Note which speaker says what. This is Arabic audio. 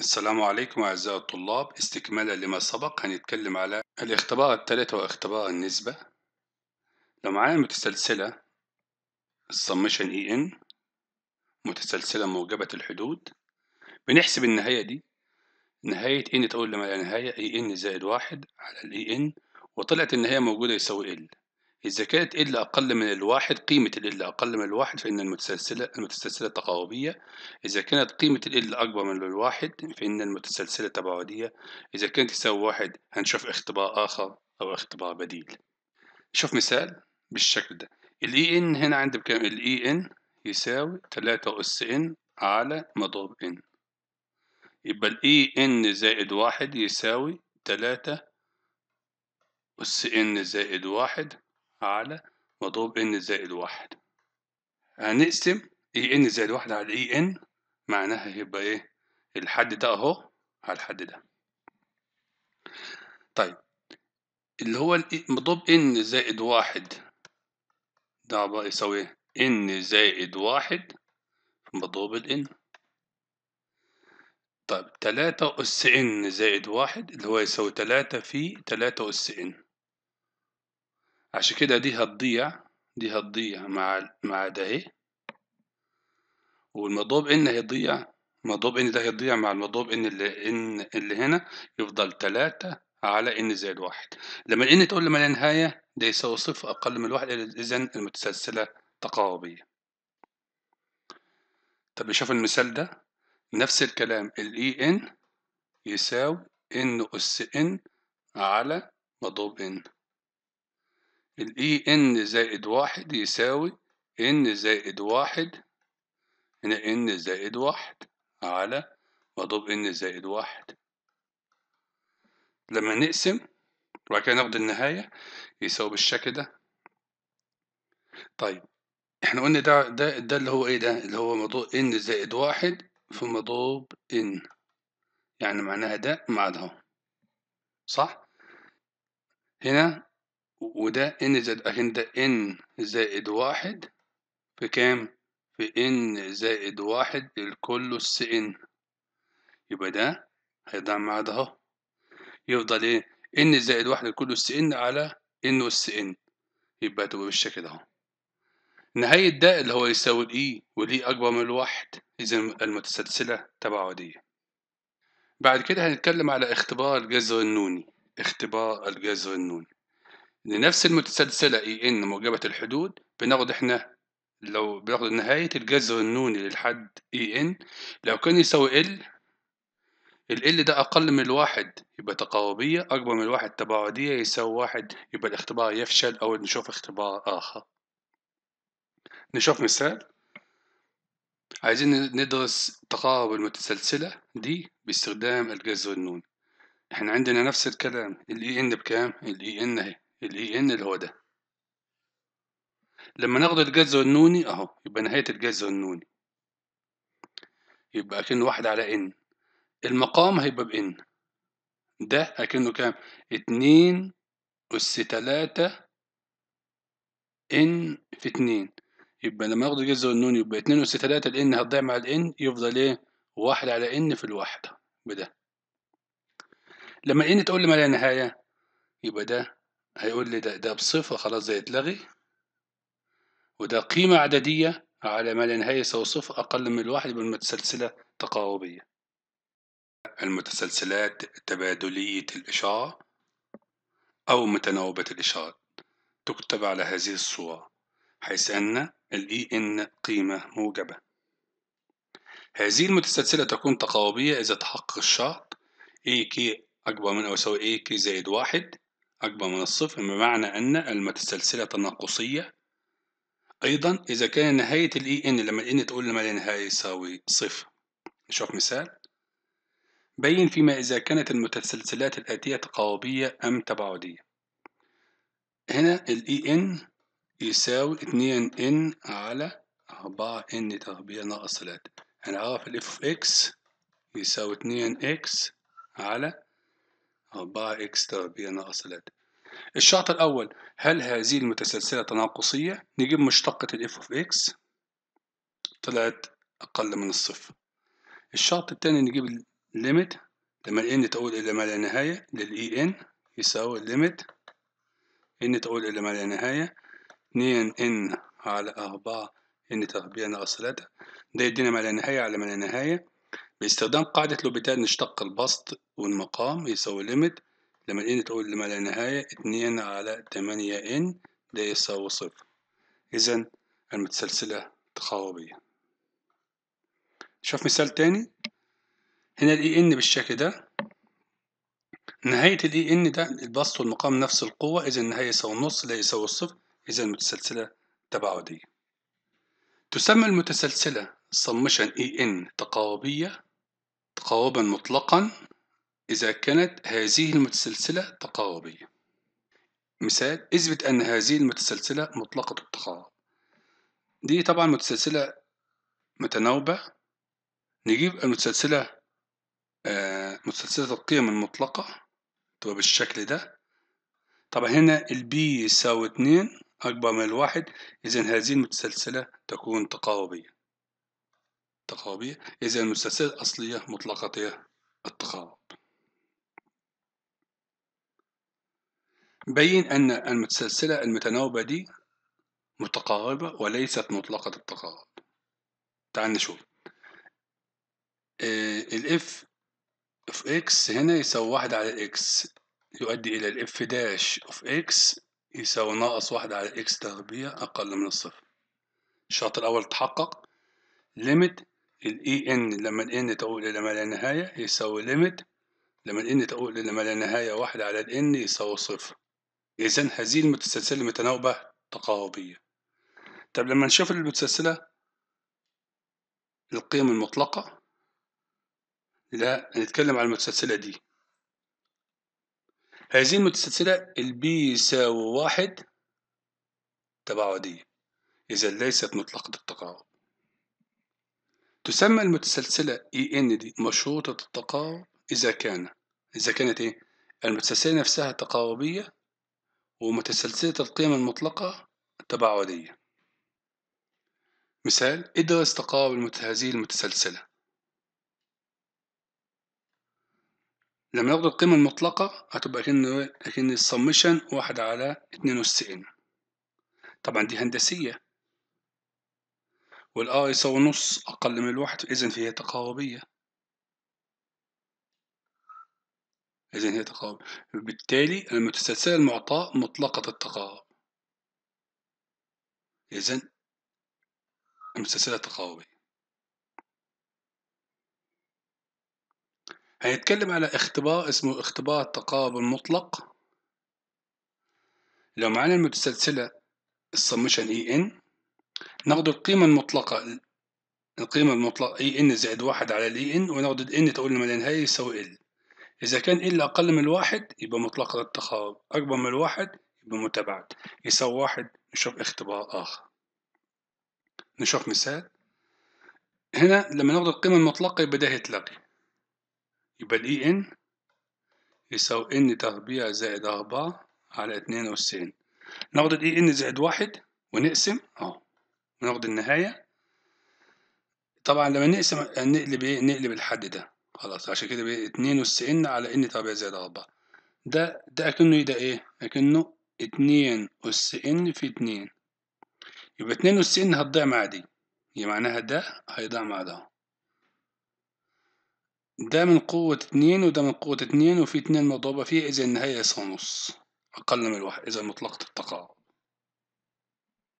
Speaker 1: السلام عليكم أعزائي الطلاب استكمالا لما سبق هنتكلم على الاختبار الثالث واختبار النسبة لو معانا متسلسلة السمشن اي ان متسلسلة موجبة الحدود بنحسب النهاية دي نهاية ان تقول لما نهاية اي e ان زائد واحد على الاي ان e وطلعت النهاية موجودة يساوي ال إذا كانت إلا أقل من الواحد قيمة الإلا أقل من الواحد فإن المتسلسلة المتسلسلة تقاربية إذا كانت قيمة الإلا أكبر من الواحد فإن المتسلسلة تباعدية إذا كانت تساوي واحد هنشوف اختبار آخر أو اختبار بديل شوف مثال بالشكل ده الـ EN هنا عندي بكام الـ EN يساوي 3 أس N على مضروب N يبقى الـ EN زائد واحد يساوي 3 أس N زائد واحد على مضروب ان زائد واحد هنقسم آه، اي ان زائد واحد على اي ان معناها هيبقى ايه الحد ده اهو على الحد ده طيب اللي هو مضروب ان زائد واحد ده بقى يساوي ان إيه؟ زائد واحد مضروب الان طيب تلاتة اس ان زائد واحد اللي هو يساوي تلاتة في تلاتة اس ان عشان كده دي هتضيع دي هتضيع مع مع ده اهي والمضروب ان هيضيع مضروب ان ده هيضيع مع المضروب ان اللي ان اللي هنا يفضل تلاتة على ان زائد واحد لما ان تقول لما لا نهاية ده يساوي صفر اقل من واحد اذا المتسلسلة تقاربية طب شوف المثال ده نفس الكلام ال اي e ان يساوي ان اس ان على مضروب ان الاي ان e زائد واحد يساوي N زائد واحد هنا N زائد واحد على مضروب N زائد واحد لما نقسم وبعد كده ناخد النهاية يساوي بالشكل ده طيب احنا قلنا ده ده ده اللي هو ايه ده اللي هو مضروب N زائد واحد في مضروب N يعني معناها ده مع ده صح هنا وده ان زائد عشان ده ان زائد واحد في كام في ان زائد واحد الكل اس ان يبقى ده هيضيع مع ده اهو يفضل ايه ان زائد واحد الكل اس ان على ان اس ان يبقى تبقى بالشكل اهو نهاية ده اللي هو يساوي الإي والإي أكبر من الواحد إذا المتسلسلة تبعه بعد كده هنتكلم على اختبار الجذر النوني اختبار الجذر النوني لنفس المتسلسلة اي ان موجبة الحدود بناخد احنا لو بناخد نهاية الجذر النوني للحد اي ان لو كان يساوي ال ال ده أقل من الواحد يبقى تقاربية أكبر من الواحد تباعدية يساوي واحد يبقى الاختبار يفشل أو نشوف اختبار آخر نشوف مثال عايزين ندرس تقارب المتسلسلة دي باستخدام الجذر النوني احنا عندنا نفس الكلام ال ان بكام ال ان اهي الاي ان اللي هو ده لما ناخد الجذر النوني اهو يبقى نهاية الجذر النوني يبقى أكنه واحد على ان المقام هيبقى بان ده أكنه كام اتنين أس تلاتة ان في اتنين يبقى لما ناخد الجذر النوني يبقى اتنين أس تلاتة الان هتضيع مع الان يفضل ايه واحد على ان في الواحدة بده لما ان تقول لي ما لا نهاية يبقى ده هيقول لي ده ده بصفة خلاص ده يتلغي وده قيمة عددية على ما لا نهاية سوى صفر أقل من الواحد يبقى المتسلسلة تقاربية المتسلسلات تبادلية الإشارة أو متناوبة الإشارة تكتب على هذه الصورة حيث أن الـ إن قيمة موجبة هذه المتسلسلة تكون تقاربية إذا تحقق الشرط AK أكبر من أو يساوي AK زائد واحد أكبر من الصفر بمعنى أن المتسلسلة تناقصية أيضا إذا كان نهاية الـ EN لما الـ EN تقول لما الـ نهاية يساوي صفر نشوف مثال بين فيما إذا كانت المتسلسلات الآتية تقاربية أم تباعدية هنا الـ EN يساوي 2N على 4N تربيع ناقص 3 هنعرف الـ FX يساوي 2X على 4 اكس بي ناقص 3 الشرط الأول هل هذه المتسلسلة تناقصية؟ نجيب مشتقة الاف اوف اكس طلعت أقل من الصفر الشرط الثاني نجيب الليميت لما ان تقول إلى ما لا نهاية للإي ان e يساوي الليميت ان تقول إلى ما لا نهاية 2 ان على 4 ان تربيع ناقص 3 ده يدينا ما لا نهاية على ما لا نهاية باستخدام قاعدة لوبيتال نشتق البسط والمقام يساوي ليميت لما الـ n تقول لما لا نهاية اتنين على تمانية n ده يساوي صفر إذا المتسلسلة تقاوبية شوف مثال تاني هنا الـ ان بالشكل ده نهاية الـ ان ده البسط والمقام نفس القوة إذا النهاية يساوي النص لا يساوي الصفر إذا المتسلسلة تباعدية تسمى المتسلسلة summation ان تقاوبية تقاوبا مطلقا إذا كانت هذه المتسلسلة تقاوبية مثال اثبت أن هذه المتسلسلة مطلقة التقاوب دي طبعا متسلسلة متناوبة نجيب المتسلسلة آه متسلسلة القيم المطلقة تبقى بالشكل ده طبعا هنا البي يساوي اتنين أكبر من الواحد إذا هذه المتسلسلة تكون تقاوبية التقابي إذا المسلسلات الأصلية مطلقة التقاب بين أن المتسلسلة المتناوبة دي متقاربة وليست مطلقة التقارب تعال نشوف آه الاف of اكس هنا يساوي واحد على X يؤدي الى الاف داش of اكس يساوي ناقص واحد على اكس تربيع اقل من الصفر الشرط الاول تحقق limit الاي ان e لما N تؤول إلى ما لا نهاية يساوي ليميت لما N تؤول إلى ما لا نهاية واحد على N يساوي صفر إذا هذه المتسلسلة متناوبة تقاربية طب لما نشوف المتسلسلة القيم المطلقة لا نتكلم عن المتسلسلة دي هذه المتسلسلة B يساوي واحد تباعدية إذا ليست مطلقة التقارب تسمى المتسلسلة END مشروطة التقارب إذا كان إذا كانت إيه؟ المتسلسلة نفسها تقاربية ومتسلسلة القيم المطلقة تباعدية مثال ادرس تقارب هذه المتسلسلة لما ناخد القيمة المطلقة هتبقى كأن كأن السمشن واحد على اتنين وتسعين طبعا دي هندسية والآ يساوي نص أقل من الواحد إذن فهي تقاربية إذن هي تقارب بالتالي المتسلسل المعطاء مطلقة التقارب إذن المتسلسلة تقاربية هنتكلم على اختبار اسمه اختبار التقارب المطلق لو معانا المتسلسلة السمشن اي ان ناخد القيمة المطلقة القيمة المطلقة اي ان زائد واحد على الاي ان وناخد ال n تقول لما لا يساوي ال إذا كان ال أقل من الواحد يبقى مطلقة التخاض أكبر من الواحد يبقى متابعة يساوي واحد نشوف اختبار آخر نشوف مثال هنا لما ناخد القيمة المطلقة يبقى ده هيتلغي يبقى الاي ان يساوي ان تربيع زائد أربعة على اتنين وتسعين ناخد الاي ان زائد واحد ونقسم اهو وناخد النهاية طبعا لما نقسم نقلب ايه نقلب الحد ده خلاص عشان كده بقى اتنين اس ان على ان طبيعي زائد اربعة ده ده اكنه ايه ده ايه اكنه اتنين اس ان في اتنين يبقى اتنين اس ان هتضيع مع دي يبقى معناها ده هيضيع مع ده ده من قوة اتنين وده من قوة اتنين وفي اتنين مضروبة فيه إذا النهاية يساوي نص أقل من الواحد إذا مطلقة التقاعد